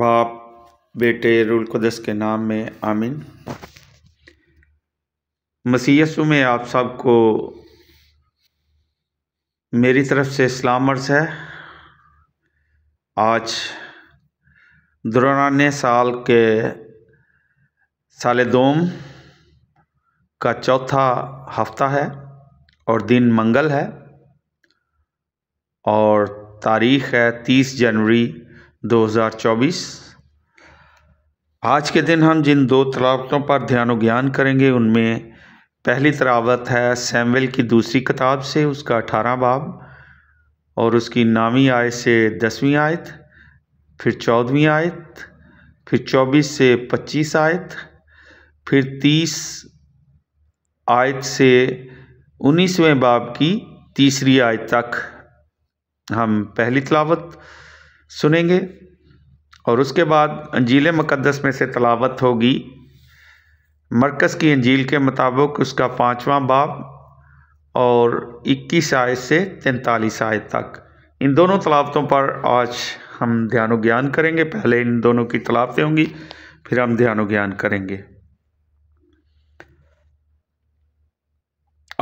बाप बेटे रुल के नाम में आमीन मसीसु में आप सबको मेरी तरफ से इस्लाम अर्ज़ है आज दुरान साल के साल दोम का चौथा हफ्ता है और दिन मंगल है और तारीख़ है तीस जनवरी 2024 आज के दिन हम जिन दो तलावतों पर ध्यान ज्ञान करेंगे उनमें पहली तलावत है सैमवेल की दूसरी किताब से उसका अठारह बाब और उसकी नामी आयत से दसवीं आयत फिर चौदहवीं आयत फिर चौबीस से पच्चीस आयत फिर तीस आयत से उन्नीसवें बाब की तीसरी आयत तक हम पहली तलावत सुनेंगे और उसके बाद अंजील मुक़दस में से तलावत होगी मरकज़ की अंजील के मुताबिक उसका पाँचवा बाब और 21 आयत से 43 आयत तक इन दोनों तलावतों पर आज हम ध्यान ज्ञान करेंगे पहले इन दोनों की तलावतें होंगी फिर हम ध्यान ज्ञान करेंगे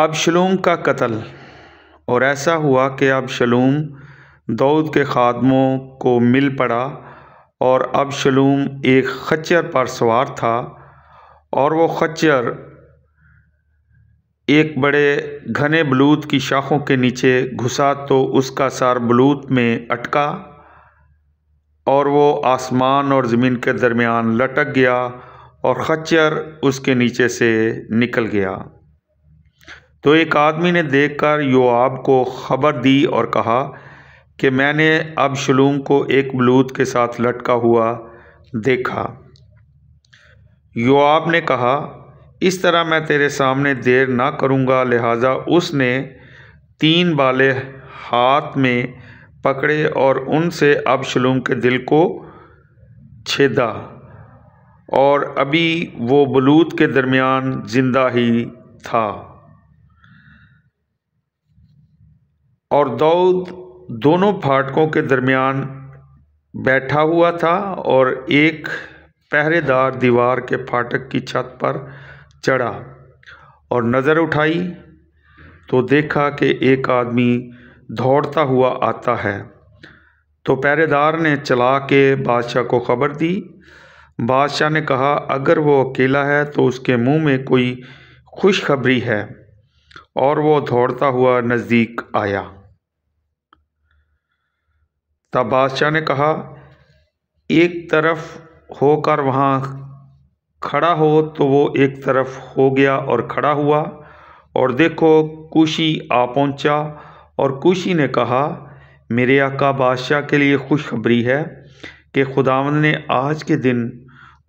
अब शलूम का कत्ल और ऐसा हुआ कि अब शलूम दाऊद के खादमों को मिल पड़ा और अब शलूम एक खच्चर पर सवार था और वो खच्चर एक बड़े घने बलूत की शाखों के नीचे घुसा तो उसका सार बलूत में अटका और वो आसमान और ज़मीन के दरमियान लटक गया और खच्चर उसके नीचे से निकल गया तो एक आदमी ने देखकर कर को ख़बर दी और कहा कि मैंने अब शलूम को एक बलूद के साथ लटका हुआ देखा युवाब ने कहा इस तरह मैं तेरे सामने देर ना करूँगा लिहाजा उसने तीन बाले हाथ में पकड़े और उनसे शलूम के दिल को छेदा और अभी वो बलूद के दरमियान जिंदा ही था और दाऊद दोनों फाटकों के दरमियान बैठा हुआ था और एक पहरेदार दीवार के फाटक की छत पर चढ़ा और नज़र उठाई तो देखा कि एक आदमी दौड़ता हुआ आता है तो पहरेदार ने चला के बादशाह को खबर दी बादशाह ने कहा अगर वो अकेला है तो उसके मुंह में कोई खुशखबरी है और वो दौड़ता हुआ नज़दीक आया तब बादशाह ने कहा एक तरफ होकर वहाँ खड़ा हो तो वो एक तरफ हो गया और खड़ा हुआ और देखो कुशी आ पहुँचा और कुशी ने कहा मेरे आका बादशाह के लिए खुशखबरी है कि खुदावन ने आज के दिन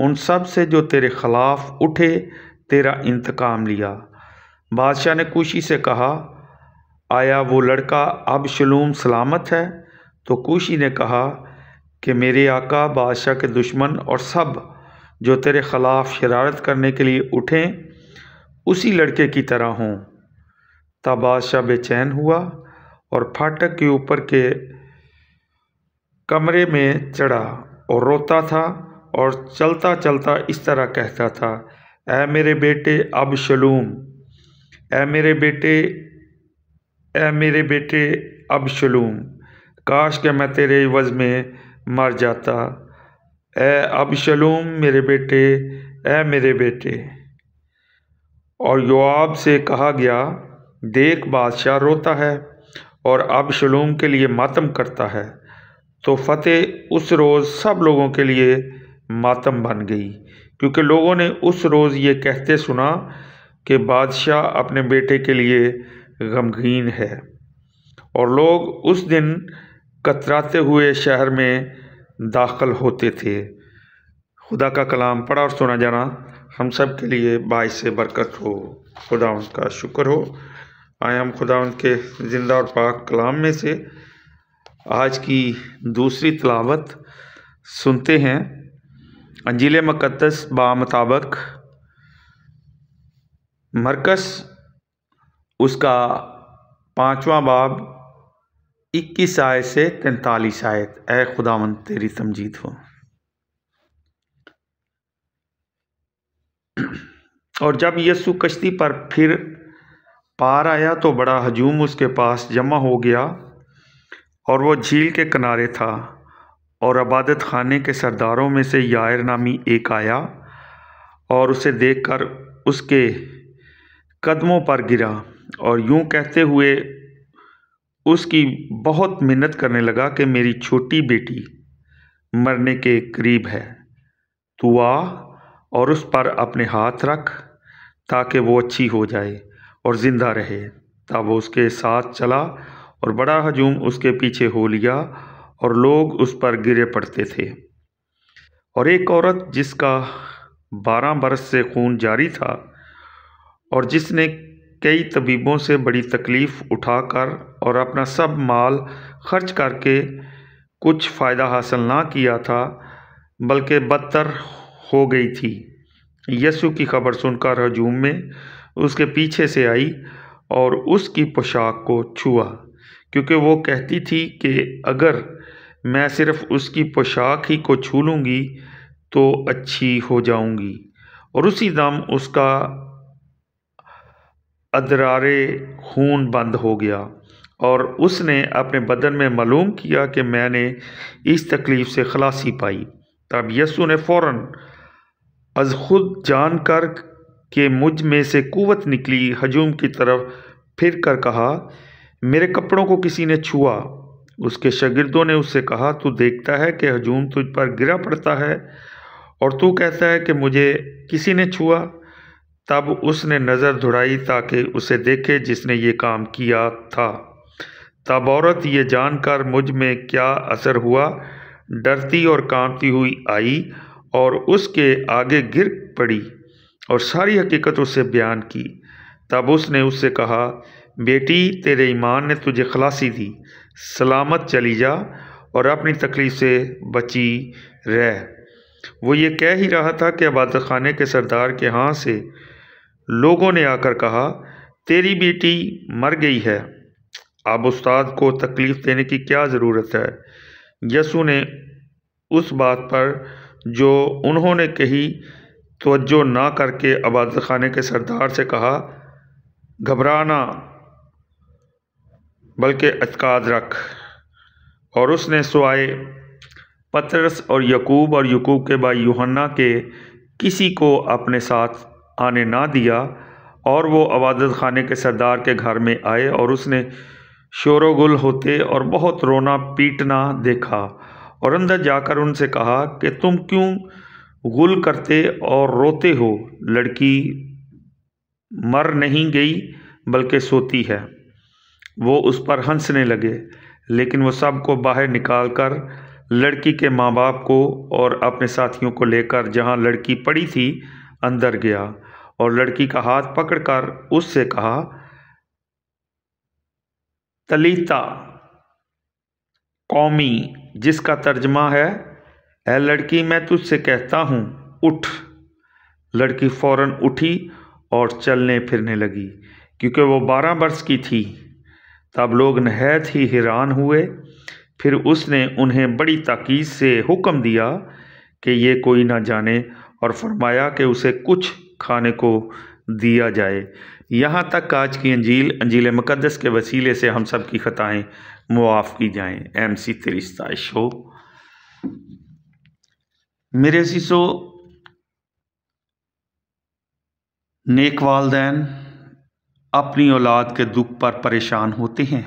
उन सब से जो तेरे खिलाफ उठे तेरा इंतकाम लिया बादशाह ने कुशी से कहा आया वो लड़का अब शलूम सलामत है तो कुशी ने कहा कि मेरे आका बादशाह के दुश्मन और सब जो तेरे ख़िलाफ़ शरारत करने के लिए उठें उसी लड़के की तरह हों तब बादशाह बेचैन हुआ और फाटक के ऊपर के कमरे में चढ़ा और रोता था और चलता चलता इस तरह कहता था ऐ मेरे बेटे अब शलूम ऐ मेरे बेटे ऐ मेरे बेटे अब शलूम काश के मैं तेरे वज़ में मर जाता ए अब शलूम मेरे बेटे ए मेरे बेटे और युवाब से कहा गया देख बादशाह रोता है और अब शलूम के लिए मातम करता है तो फतेह उस रोज़ सब लोगों के लिए मातम बन गई क्योंकि लोगों ने उस रोज़ ये कहते सुना कि बादशाह अपने बेटे के लिए गमगीन है और लोग उस दिन कतराते हुए शहर में दाखिल होते थे खुदा का कलाम पढ़ा और सुना जाना हम सब के लिए से बरकत हो खुदा उनका शुक्र हो आए हम खुदा उनके ज़िंदा और पाक कलाम में से आज की दूसरी तलावत सुनते हैं अंजील मकदस बामताबक मरकस उसका पाँचवा बाब इक्कीस आयत से तैंतालीस आयत ए खुदावन तेरी तमजीद हो और जब यसु कश्ती पर फिर पार आया तो बड़ा हजूम उसके पास जमा हो गया और वो झील के किनारे था और अबादत खाने के सरदारों में से यायर नामी एक आया और उसे देखकर उसके कदमों पर गिरा और यूं कहते हुए उसकी बहुत मेहनत करने लगा कि मेरी छोटी बेटी मरने के करीब है तू आ और उस पर अपने हाथ रख ताकि वो अच्छी हो जाए और ज़िंदा रहे तब वो उसके साथ चला और बड़ा हजूम उसके पीछे हो लिया और लोग उस पर गिरे पड़ते थे और एक औरत जिसका बारह बरस से खून जारी था और जिसने कई तबीबों से बड़ी तकलीफ़ उठाकर और अपना सब माल खर्च करके कुछ फ़ायदा हासिल ना किया था बल्कि बदतर हो गई थी यसु की खबर सुनकर हजूम में उसके पीछे से आई और उसकी पोशाक को छुआ क्योंकि वो कहती थी कि अगर मैं सिर्फ़ उसकी पोशाक ही को छू लूँगी तो अच्छी हो जाऊँगी और उसी दम उसका अदरारे खून बंद हो गया और उसने अपने बदन में मालूम किया कि मैंने इस तकलीफ़ से खलासी पाई तब यसु ने फ़ौर अज खुद जान कर के मुझ में से कुत निकली हजूम की तरफ फिर कर कहा मेरे कपड़ों को किसी ने छुआ उसके शगिरदों ने उससे कहा तू देखता है कि हजूम तुझ पर गिरा पड़ता है और तू कहता है कि मुझे किसी ने छुआ तब उसने नज़र धुराई ताकि उसे देखे जिसने ये काम किया था तब औरत ये जानकर मुझ में क्या असर हुआ डरती और कांपती हुई आई और उसके आगे गिर पड़ी और सारी हकीकत उससे बयान की तब उसने उससे कहा बेटी तेरे ईमान ने तुझे खलासी दी सलामत चली जा और अपनी तकलीफ़ से बची रह वो ये कह ही रहा था कि आबादत खाने के सरदार के हाथ से लोगों ने आकर कहा तेरी बेटी मर गई है अब उस्ताद को तकलीफ़ देने की क्या ज़रूरत है यसु ने उस बात पर जो उन्होंने कही तोज्जो ना करके आबाद खाने के सरदार से कहा घबराना बल्कि अतकाद रख और उसने सुए पतरस और यकूब और यकूब के भाई यूहन्ना के किसी को अपने साथ आने ना दिया और वो अबादत खाने के सरदार के घर में आए और उसने शोरगुल होते और बहुत रोना पीटना देखा और अंदर जाकर उनसे कहा कि तुम क्यों गुल करते और रोते हो लड़की मर नहीं गई बल्कि सोती है वो उस पर हंसने लगे लेकिन वो को बाहर निकाल कर लड़की के माँ बाप को और अपने साथियों को लेकर जहाँ लड़की पड़ी थी अंदर गया और लड़की का हाथ पकड़कर उससे कहा तलीता कौमी जिसका तर्जमा है ऐ लड़की मैं तुझसे कहता हूँ उठ लड़की फौरन उठी और चलने फिरने लगी क्योंकि वो बारह बरस की थी तब लोग नहायत ही हैरान हुए फिर उसने उन्हें बड़ी ताकीद से हुक्म दिया कि ये कोई ना जाने और फरमाया कि उसे कुछ खाने को दिया जाए यहाँ तक आज की अंजील अंजील मुकदस के वसीले से हम सब की ख़ताएँ मुआफ़ की जाएँ एम सी तेरी हो मेरे शीशो नेक वालद अपनी औलाद के दुख पर परेशान होते हैं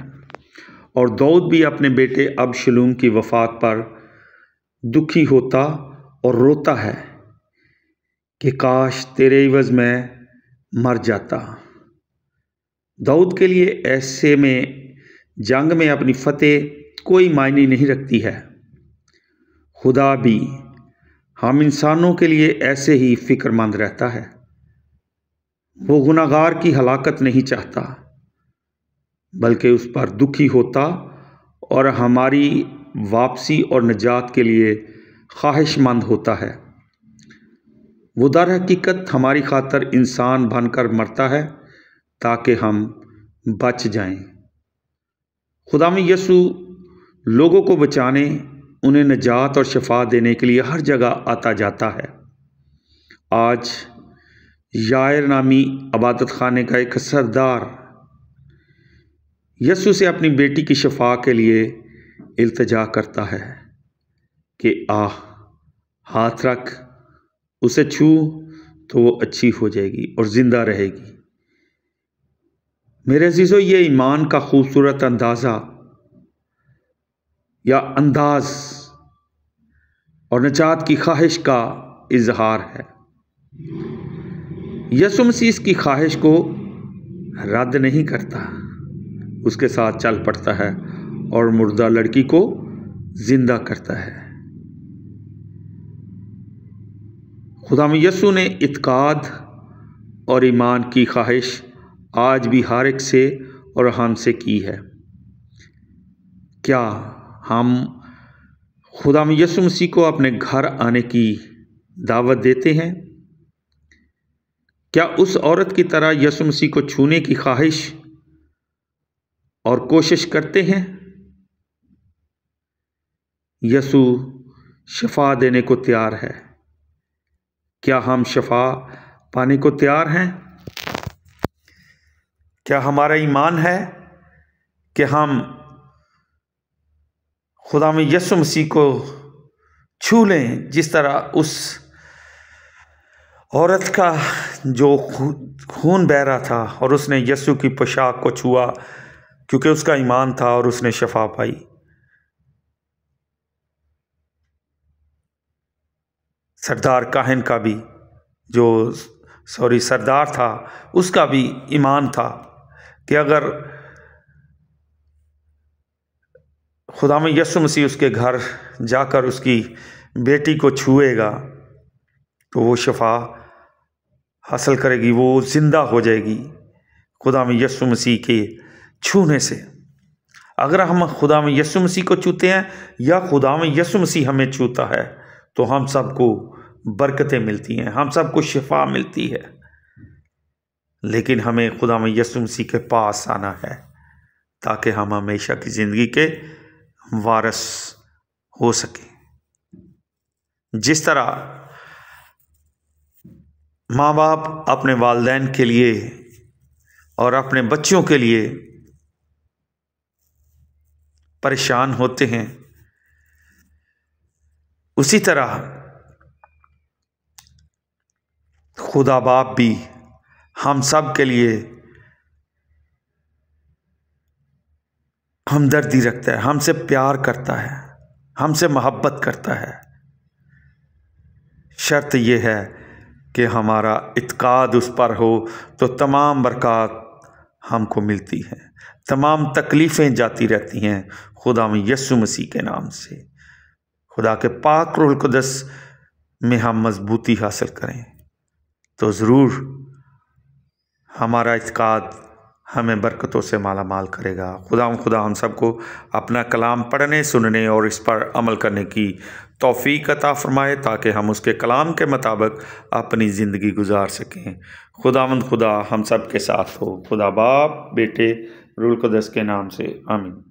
और दौद भी अपने बेटे अब शलूम की वफात पर दुखी होता और रोता है कि काश तेरे इवज़ में मर जाता दाऊद के लिए ऐसे में जंग में अपनी फतेह कोई मायने नहीं रखती है खुदा भी हम इंसानों के लिए ऐसे ही फ़िक्रमंद रहता है वो गुनागार की हलाकत नहीं चाहता बल्कि उस पर दुखी होता और हमारी वापसी और निजात के लिए ख्वाहिशमंद होता है वो दर हकीकत हमारी खातर इंसान बनकर मरता है ताकि हम बच जाएं। खुदा में यसु लोगों को बचाने उन्हें निजात और शफा देने के लिए हर जगह आता जाता है आज यायर नामी अबादत खाने का एक सरदार यसु से अपनी बेटी की शफा के लिए इल्तजा करता है कि आह हाथ रख उसे छू तो वो अच्छी हो जाएगी और ज़िंदा रहेगी मेरे अजीज़ों ये ईमान का खूबसूरत अंदाज़ा या अंदाज और नजात की ख्वाहिश का इजहार है यसुम सी इसकी ख्वाहिश को रद्द नहीं करता उसके साथ चल पड़ता है और मुर्दा लड़की को ज़िंदा करता है खुदा यसु ने इतकाद और ईमान की ख्वाहिश आज भी हर एक से और हम से की है क्या हम खुदा यसु मसीह को अपने घर आने की दावत देते हैं क्या उस औरत की तरह यसु मसीह को छूने की ख्वाहिश और कोशिश करते हैं यसु शफा देने को तैयार है क्या हम शफा पाने को तैयार हैं क्या हमारा ईमान है कि हम खुदा में यसु मसीह को छू लें जिस तरह उस औरत का जो खून बह रहा था और उसने यसु की पोशाक को छुआ क्योंकि उसका ईमान था और उसने शफा पाई सरदार काहन का भी जो सॉरी सरदार था उसका भी ईमान था कि अगर खुदा में यसु मसीह उसके घर जाकर उसकी बेटी को छुएगा तो वो शफा हासिल करेगी वो ज़िंदा हो जाएगी खुदा में यसु मसीह के छूने से अगर हम खुदा में यसु मसीह को छूते हैं या खुदा में यसु मसीह हमें छूता है तो हम सबको बरकतें मिलती हैं हम सबको शिफा मिलती है लेकिन हमें खुदा में यसुमसी के पास आना है ताकि हम हमेशा की ज़िंदगी के वारस हो सकें जिस तरह माँ बाप अपने वालदेन के लिए और अपने बच्चों के लिए परेशान होते हैं उसी तरह खुदा बाप भी हम सब के लिए हमदर्दी रखता है हमसे प्यार करता है हमसे मोहब्बत करता है शर्त यह है कि हमारा इतकाद उस पर हो तो तमाम बरक़ात हमको मिलती हैं तमाम तकलीफ़ें जाती रहती हैं खुदा में यसु मसीह के नाम से खुदा के पाक रुल में हम मजबूती हासिल करें तो ज़रूर हमारा इत्काद हमें बरकतों से माला माल करेगा खुदा खुदा हम सबको अपना कलाम पढ़ने सुनने और इस पर अमल करने की तोफ़ी अता फ़रमाए ताकि हम उसके कलाम के मुताबिक अपनी ज़िंदगी गुजार सकें खुदावंद खुदा हम सब के साथ हो खुदा बाप बेटे रुलकदस के नाम से आमीन